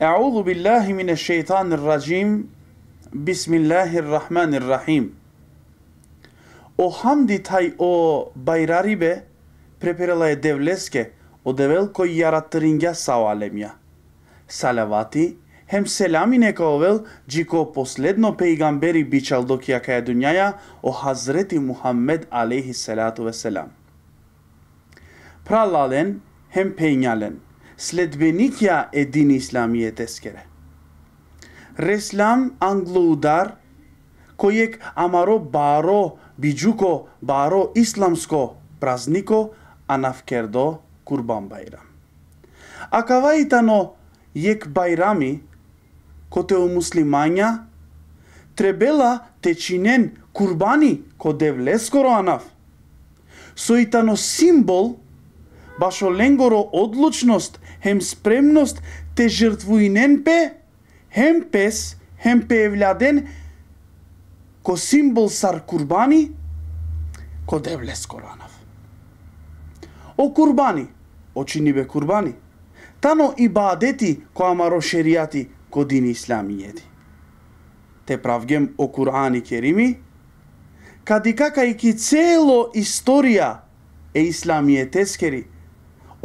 Euzu billahi mineşşeytanirracim. Bismillahirrahmanirrahim. O hamdi taj o bajraribe preperala je devleske од девелко и јаратрингја савалемја. Салавати, хем селами нека овел, джико последно пејгамбери бичал док ја кај дуњаја о Хазрети Мухаммед алейхи салату веселам. Пралален, хем пејњален. следбеникја е дин ислам и е тескере. Реслам англоудар, којек амаро баро биджуко, баро исламско празнико, а навкердо курбан байрам. А кава каваитано јек байрами, коте у муслимања, требела течинен курбани коде влескоро анав. Соитано символ Башоленгоро одлучност, хем спремност, те жртвуинен пе, хем пес, хем пеевляден, ко символ сар курбани, ко девлес коранав. О курбани, очини бе курбани, тано и баадети амаро шеријати, ко дини исламијети. Те правгем о Курани Керими, кади кака ки цело историја е исламије тескери –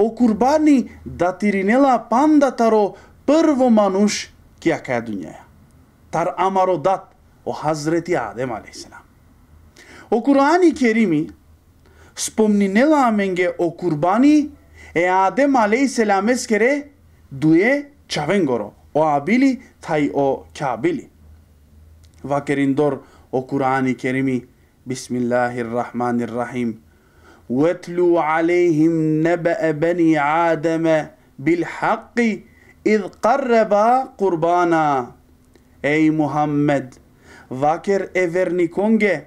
о курбани да тиринела пандатаро прво мануш кија кај Тар амаро дат о хазрети Адем алейсалам. О Курани Керими спомнинела аменге о курбани е Адем алейсалам ескере дуе чавенгоро о абили тај о кабили. Вакериндор о Курани Керими Бисмиллахир Рахманир Рахим واتلو عليهم نبأ بني آدم بالحق اذ قربا قربانا Ej Muhammed, vaker e konge.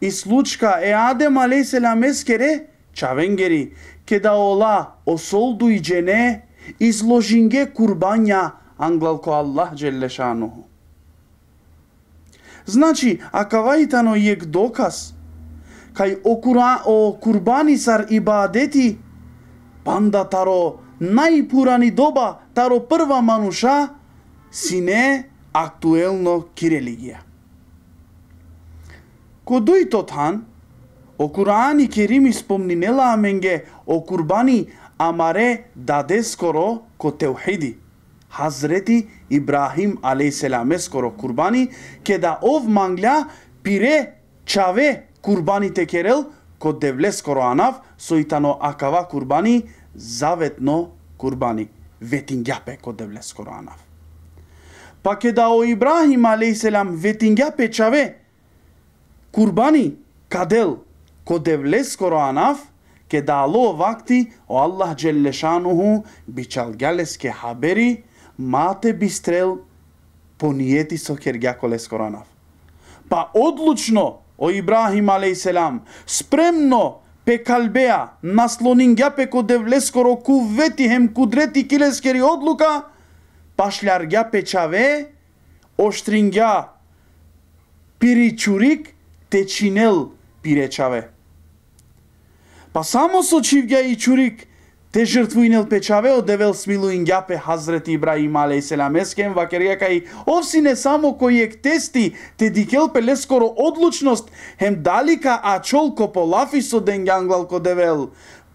iz slučka e Adem aleyhisselam eskere çavengeri, ke da ola osol duycene, izložinge kurbanja anglalko Allah Đelešanuhu. Znači, a kavajtano je dokaz – кај окура, о курбанисар ибадети, панда таро најпурани доба, таро прва мануша, сине актуелно ки религија. Кодојто тан, о Курани Керими спомнинела менге о курбани амаре даде скоро ко теухиди. Хазрети Ибрахим алейселаме скоро курбани ке да ов мангля пире чаве Курбаните Керел, код девлес Анав, Соитано Акава Курбани, Заветно Курбани, Ветингјапе код короанав. Па ке да о Ибрахим алейселам Ветингјапе чаве, Курбани, Кадел, код девлес короанав ке ало вакти о Аллах Джеллешануху ке хабери, мате бистрел пониети со керѓаколес Коранав. Па одлучно о Ибрахим алейхиселам, спремно пекалбеа, наслонинѓа пеко девлескоро хем кудрети килескери одлука, пашлярѓа печаве, оштринѓа пиричурик, течинел пиречаве. Па само со чивѓа и чурик Те печаве од девел смилуингјапе Хазрети Ибраим алейселам ескен вакерија кај не само кој ек тести те дикел лескоро одлучност хем далика а чолко по лафисо денгјанглалко девел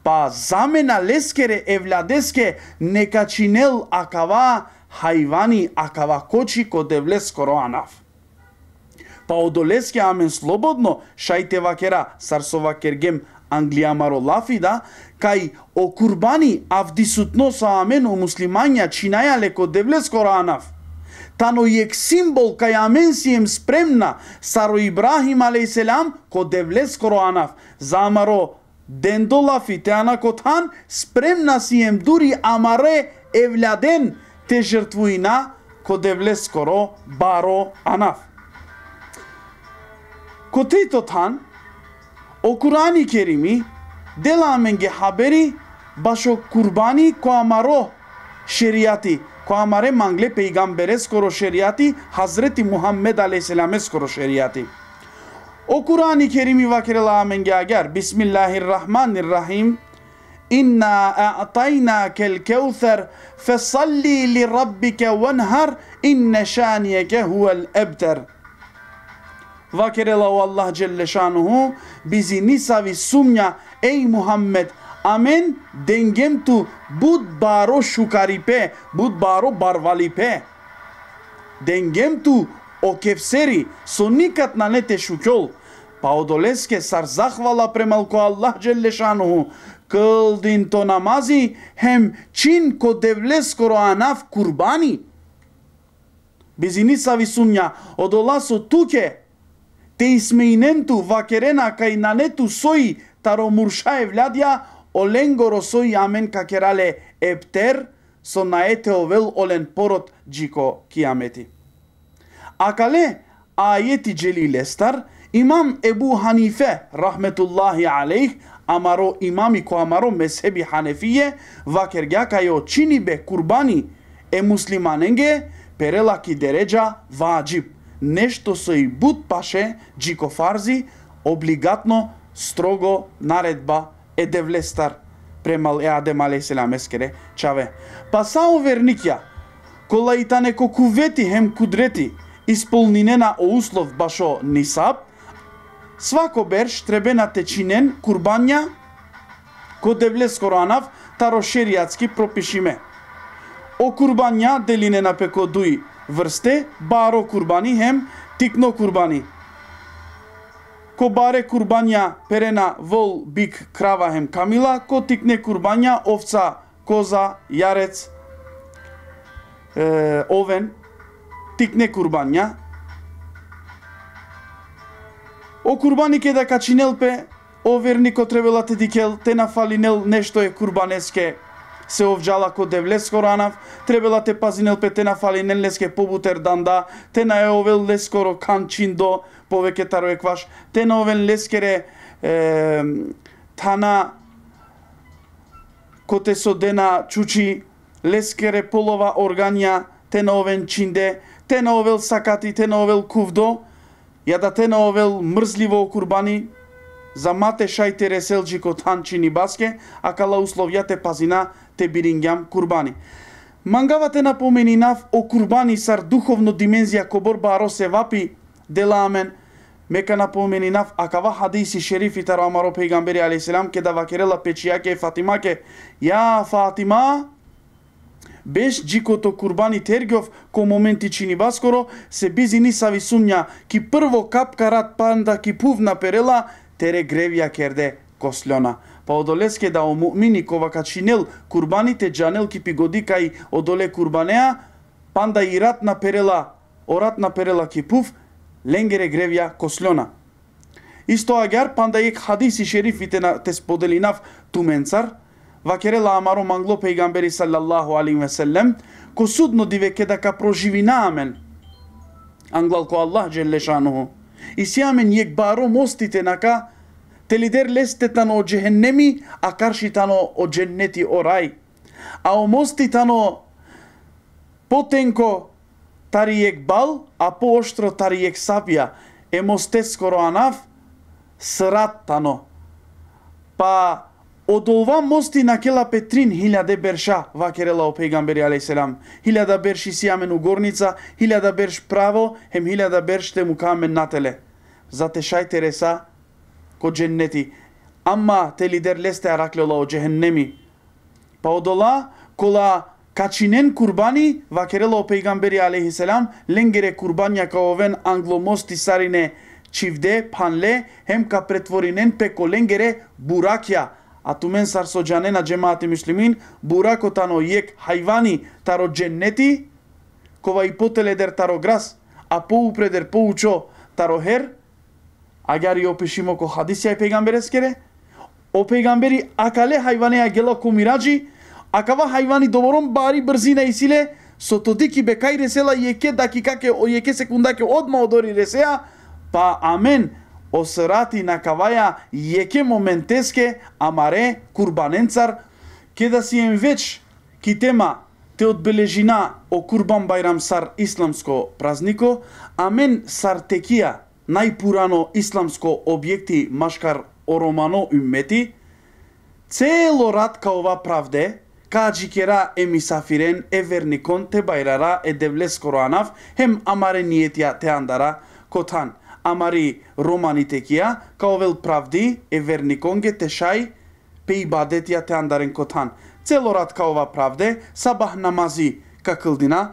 па замена лескере владеске нека чинел акава хајвани акава кочи ко девлескоро анав па одолеске амен слободно шајте вакера сарсова кергем Англија Лафида, кај окурбани авдисутно саамену муслимања чинаја леко девлеско ранав. Тано ек символ кај амен си ем спремна, саро Ибрахим алейселам ко девлеско ранав, замаро лафи те котан спремна си ем дури амаре евляден те жртвуина ко коро баро анаф. Ко тан او قرآن کریمی دل آمنگی حبری باشو قربانی کوامارو شریعتی کوامار منگل پیغمبر اس کرو شریعتی حضرت محمد علیه السلام اس کرو شریعتی او قرآن کریمی وکر اللہ اگر بسم الله الرحمن الرحیم انا اعطینا کل کوثر فصلی لربک ونهر ان شانیک هو الابتر вакерела у Аллах джелле шануху, бизи нисави сумња, еј Мухаммед, амен денгемту буд баро шукарипе, буд баро барвалипе. Денгемту окефсери со никат на нете шукјол, па одолеске сар захвала премалко Аллах джелле шануху, Кълдин то намази, хем чин ко девле скоро курбани. Бизини сави сумња, одоласо туке, исмеиненту вакерена кај нанету сои таро муршае влядја оленгоро сои амен какерале ептер со наете овел олен порот джико киамети. Акале ајети джели лестар имам Ебу Ханифе рахметуллахи алейх амаро имами ко амаро месеби ханефије вакергја кај чини бе курбани е муслиманенге перелаки дереджа ваџиб нешто со и бут паше Джико Фарзи, облигатно строго наредба е девлестар премал еадем алейхиселам ескере чаве. Па само верникја, кола и неко кувети хем кудрети, исполнине на услов башо нисап свако берш на течинен курбања ко девлес коранав таро шеријатски пропишиме. О курбања делине на пеко дуи, Врсте баро курбани хем тикно курбани. Ко баре курбања перена вол, бик, крава хем камила, ко тикне курбања овца, коза, јарец, е, овен, тикне курбања. О ке да качинелпе, о вернико требелате дикел, те нафалинел нешто е курбанеске се овджала ко девлес коранав, требела те пазинел петена фали нелеске побутер данда, те на еовел лескоро канчиндо, повеќе екваш, те на овен лескере е, тана коте со дена чучи, лескере полова органија, те на овен чинде, те на овел сакати, те на овел кувдо, ја да те на овел мрзливо курбани, за мате шајте реселджи ко танчини баске, а кала условјате пазина те Бирингјам Курбани. Мангавате напомени нав о Курбани сар духовно димензија борба росе вапи деламен, мека напомени нав акава хадиси шерифите рамаро пејгамбери алейхиселам ке да вакерела печијаке Фатимаке, ја Фатима, Беш джикото Курбани Тергјов ко моменти чини баскоро, се бизи нисави сумња, ки прво капка рад панда ки пувна перела, тере гревја керде косљона па одолеске да омумини мумини кова качинел курбаните джанел пигоди годи кај одоле курбанеа, панда и рат на перела, орат на перела кипув, ленгере гревја косљона. Исто агар панда ек хадис и шерифите на те споделинав туменцар, вакерела амаро мангло пейгамбери салаллаху алим ве селем, ко судно дивеке дека проживинаамен. Англалко Аллах джеллешануху. И сиамен јек баро мостите нака, Телидер лестетано од джехеннеми, а каршитано од дженнети о рај. А тано потенко тариек бал, а пооштро тариек сапија, е скоро анаф срат тано. Па од ова мости на кела Петрин хиляде берша вакерела о пејгамбери алейселам. Хиляда берши сијамен у горница, хиляда берш право, хем хиляда берш те му камен нателе. Затешајте реса, ко дженнети. Ама те лидер лесте аракле па ола од джехеннеми. Па одола кола качинен курбани, вакерело о пейгамбери селам ленгере курбанија као овен англомости сарине чивде, панле, хемка претворинен пеко ленгере буракја. А тумен сар со джане на джемаати мишлимин, буракота но јек хайвани таро дженнети, кова и потеледер таро грас, а поупредер поучо таро хер, Agar yopishimo ko hadis ya peygamber eskere, o peygamberi akale hayvane ya gela kumiraci, akava hayvani dovoron bari brzina isile, сототики бекај ресела и еке даки ке о еке секунда ке одма одори ресеа, па амен осрати на каваја еке моментеске амаре курбаненцар ке да си ем веч ки тема те одбележина о Курбан Байрам сар исламско празнико, амен сар текија најпурано исламско објекти машкар оромано умети цело рат каова правде, Каджикера е мисафирен еверникон те байрара е девлес коранав хем амаре ниетија те андара котан амари романите кија вел правди еверникон ге тешај бадетија те андарен котан целорат каова правде сабах намази какылдина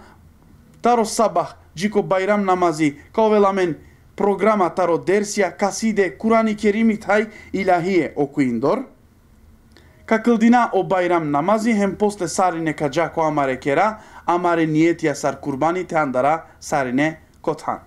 таро сабах джико байрам намази вел амен програмата Дерсија, Касиде Курани Керими Тај Илахие Окуиндор, Какълдина о байрам намази хем после сарине каджако амаре кера, амаре ниетија сар курбаните андара сарине котхан.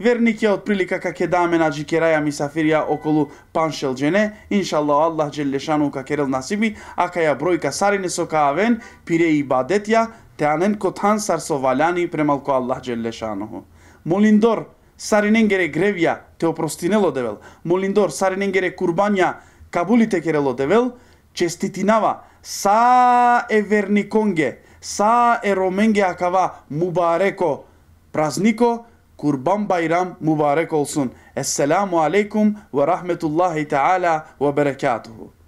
Верник ја отприлика ка ке даме на джикераја мисафирија околу паншел джене, иншаллах Аллах джеллешану ка керел насиби, а ја бројка сарине со каавен, пире и бадетја, теанен котхан сар со валяни премалко Аллах джеллешану. Молиндор, Сариненгере гревија те опростинело девел, молиндор Сариненгере курбања кабулите керело девел, честитинава са е верниконге, са е роменге акава мубареко, празнико Курбан байрам Мубареко Олсун. Esselamu алейкум, ва рахметуллахи teala ва berekatuhu.